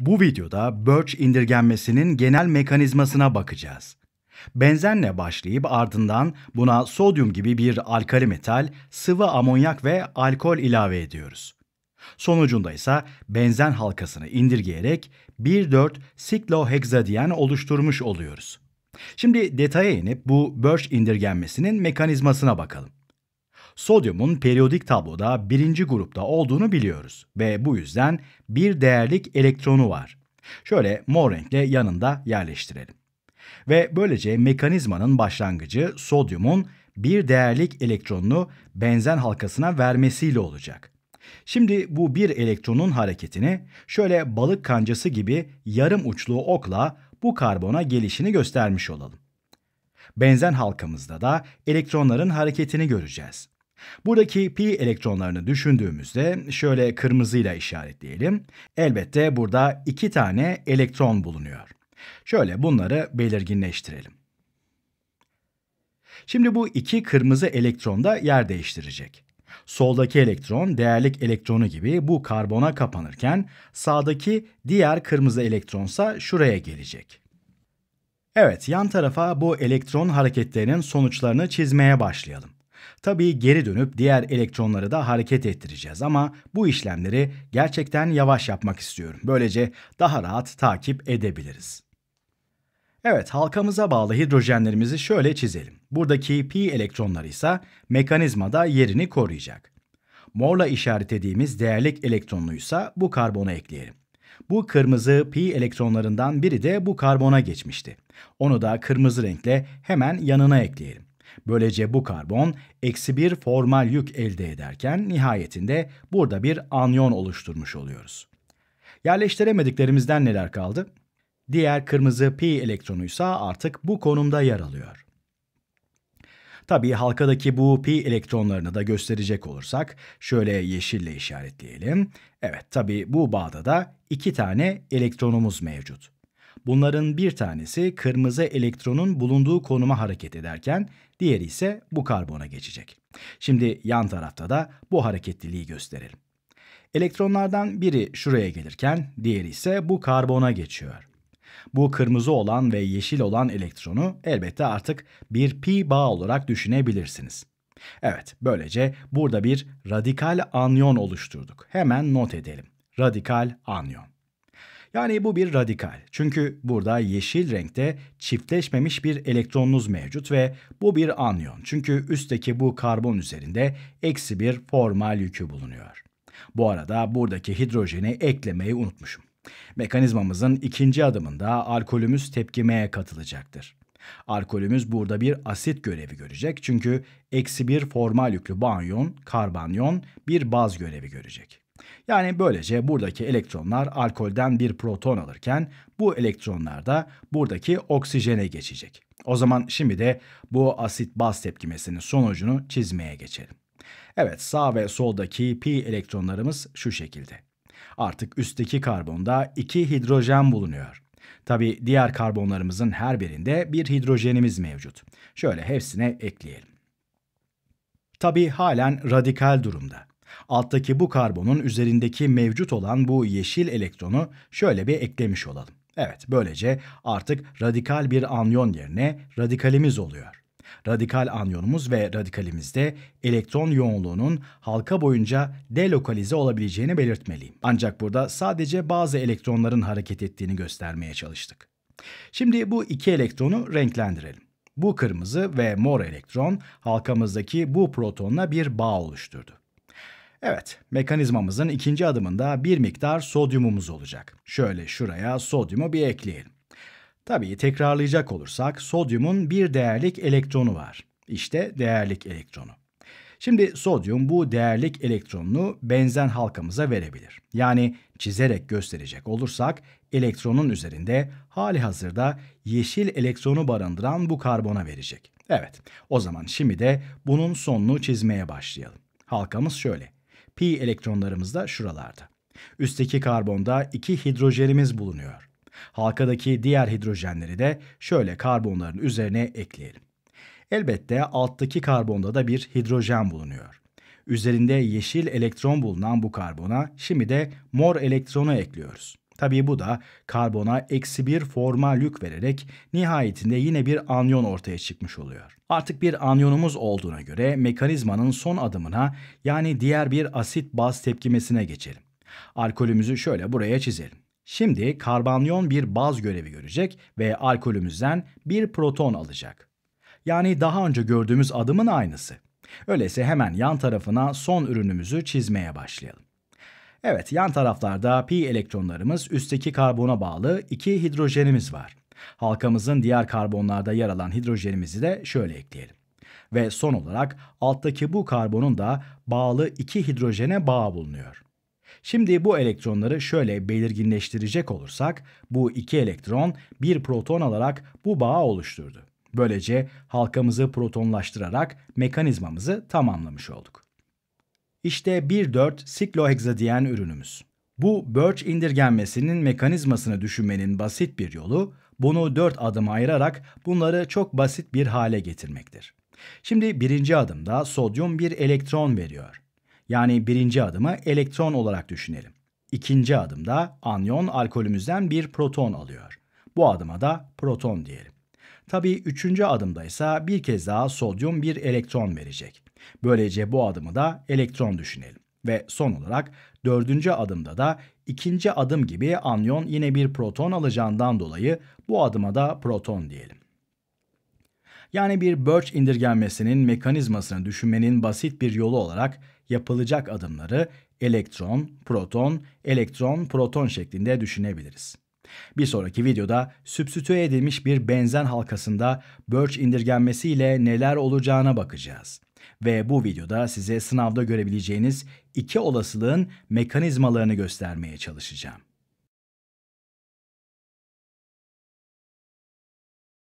Bu videoda Birch indirgenmesinin genel mekanizmasına bakacağız. Benzenle başlayıp ardından buna sodyum gibi bir alkali metal, sıvı amonyak ve alkol ilave ediyoruz. Sonucunda ise benzen halkasını indirgeyerek 1,4 siklohexadiyen oluşturmuş oluyoruz. Şimdi detaya inip bu Birch indirgenmesinin mekanizmasına bakalım sodyumun periyodik tabloda birinci grupta olduğunu biliyoruz ve bu yüzden bir değerlik elektronu var. Şöyle mor renkle yanında yerleştirelim. Ve böylece mekanizmanın başlangıcı sodyumun bir değerlik elektronunu benzen halkasına vermesiyle olacak. Şimdi bu bir elektronun hareketini şöyle balık kancası gibi yarım uçlu okla bu karbona gelişini göstermiş olalım. Benzen halkamızda da elektronların hareketini göreceğiz. Buradaki pi elektronlarını düşündüğümüzde şöyle kırmızıyla işaretleyelim. Elbette burada iki tane elektron bulunuyor. Şöyle bunları belirginleştirelim. Şimdi bu iki kırmızı elektron da yer değiştirecek. Soldaki elektron değerlik elektronu gibi bu karbona kapanırken sağdaki diğer kırmızı elektronsa şuraya gelecek. Evet yan tarafa bu elektron hareketlerinin sonuçlarını çizmeye başlayalım. Tabii geri dönüp diğer elektronları da hareket ettireceğiz ama bu işlemleri gerçekten yavaş yapmak istiyorum. Böylece daha rahat takip edebiliriz. Evet, halkamıza bağlı hidrojenlerimizi şöyle çizelim. Buradaki pi elektronları ise mekanizmada yerini koruyacak. Morla işaretlediğimiz değerlik elektronluysa bu karbona ekleyelim. Bu kırmızı pi elektronlarından biri de bu karbona geçmişti. Onu da kırmızı renkle hemen yanına ekleyelim. Böylece bu karbon eksi bir formal yük elde ederken nihayetinde burada bir anyon oluşturmuş oluyoruz. Yerleştiremediklerimizden neler kaldı? Diğer kırmızı pi elektronuysa artık bu konumda yer alıyor. Tabii halkadaki bu pi elektronlarını da gösterecek olursak şöyle yeşille işaretleyelim. Evet tabii bu bağda da iki tane elektronumuz mevcut. Bunların bir tanesi kırmızı elektronun bulunduğu konuma hareket ederken diğeri ise bu karbona geçecek. Şimdi yan tarafta da bu hareketliliği gösterelim. Elektronlardan biri şuraya gelirken diğeri ise bu karbona geçiyor. Bu kırmızı olan ve yeşil olan elektronu elbette artık bir pi bağ olarak düşünebilirsiniz. Evet, böylece burada bir radikal anyon oluşturduk. Hemen not edelim. Radikal anyon. Yani bu bir radikal. Çünkü burada yeşil renkte çiftleşmemiş bir elektronunuz mevcut ve bu bir anyon. Çünkü üstteki bu karbon üzerinde eksi bir formal yükü bulunuyor. Bu arada buradaki hidrojeni eklemeyi unutmuşum. Mekanizmamızın ikinci adımında alkolümüz tepkimeye katılacaktır. Alkolümüz burada bir asit görevi görecek çünkü eksi bir formal yüklü banyon, karbanyon bir baz görevi görecek. Yani böylece buradaki elektronlar alkolden bir proton alırken bu elektronlar da buradaki oksijene geçecek. O zaman şimdi de bu asit baz tepkimesinin sonucunu çizmeye geçelim. Evet sağ ve soldaki pi elektronlarımız şu şekilde. Artık üstteki karbonda 2 hidrojen bulunuyor. Tabi diğer karbonlarımızın her birinde bir hidrojenimiz mevcut. Şöyle hepsine ekleyelim. Tabi halen radikal durumda. Alttaki bu karbonun üzerindeki mevcut olan bu yeşil elektronu şöyle bir eklemiş olalım. Evet, böylece artık radikal bir anyon yerine radikalimiz oluyor. Radikal anyonumuz ve radikalimizde elektron yoğunluğunun halka boyunca delokalize olabileceğini belirtmeliyim. Ancak burada sadece bazı elektronların hareket ettiğini göstermeye çalıştık. Şimdi bu iki elektronu renklendirelim. Bu kırmızı ve mor elektron halkamızdaki bu protonla bir bağ oluşturdu. Evet, mekanizmamızın ikinci adımında bir miktar sodyumumuz olacak. Şöyle şuraya sodyumu bir ekleyelim. Tabii tekrarlayacak olursak sodyumun bir değerlik elektronu var. İşte değerlik elektronu. Şimdi sodyum bu değerlik elektronunu benzen halkamıza verebilir. Yani çizerek gösterecek olursak elektronun üzerinde hali hazırda yeşil elektronu barındıran bu karbona verecek. Evet o zaman şimdi de bunun sonunu çizmeye başlayalım. Halkamız şöyle Pi elektronlarımız da şuralarda. Üstteki karbonda iki hidrojenimiz bulunuyor. Halkadaki diğer hidrojenleri de şöyle karbonların üzerine ekleyelim. Elbette alttaki karbonda da bir hidrojen bulunuyor. Üzerinde yeşil elektron bulunan bu karbona şimdi de mor elektronu ekliyoruz. Tabii bu da karbona eksi bir formal yük vererek nihayetinde yine bir anyon ortaya çıkmış oluyor. Artık bir anyonumuz olduğuna göre mekanizmanın son adımına yani diğer bir asit baz tepkimesine geçelim. Alkolümüzü şöyle buraya çizelim. Şimdi karbanyon bir baz görevi görecek ve alkolümüzden bir proton alacak. Yani daha önce gördüğümüz adımın aynısı. Öyleyse hemen yan tarafına son ürünümüzü çizmeye başlayalım. Evet yan taraflarda pi elektronlarımız üstteki karbona bağlı iki hidrojenimiz var. Halkamızın diğer karbonlarda yer alan hidrojenimizi de şöyle ekleyelim. Ve son olarak alttaki bu karbonun da bağlı iki hidrojene bağ bulunuyor. Şimdi bu elektronları şöyle belirginleştirecek olursak bu iki elektron bir proton alarak bu bağı oluşturdu. Böylece halkamızı protonlaştırarak mekanizmamızı tamamlamış olduk. İşte 1.4 siklohexadiyen ürünümüz. Bu Birch indirgenmesinin mekanizmasını düşünmenin basit bir yolu, bunu 4 adıma ayırarak bunları çok basit bir hale getirmektir. Şimdi birinci adımda sodyum bir elektron veriyor. Yani birinci adımı elektron olarak düşünelim. İkinci adımda anyon alkolümüzden bir proton alıyor. Bu adıma da proton diyelim. Tabii üçüncü adımda ise bir kez daha sodyum bir elektron verecek. Böylece bu adımı da elektron düşünelim. Ve son olarak dördüncü adımda da ikinci adım gibi anyon yine bir proton alacağından dolayı bu adıma da proton diyelim. Yani bir Birch indirgenmesinin mekanizmasını düşünmenin basit bir yolu olarak yapılacak adımları elektron, proton, elektron, proton şeklinde düşünebiliriz. Bir sonraki videoda sübstitüe edilmiş bir benzen halkasında Birch indirgenmesiyle neler olacağına bakacağız. Ve bu videoda size sınavda görebileceğiniz iki olasılığın mekanizmalarını göstermeye çalışacağım.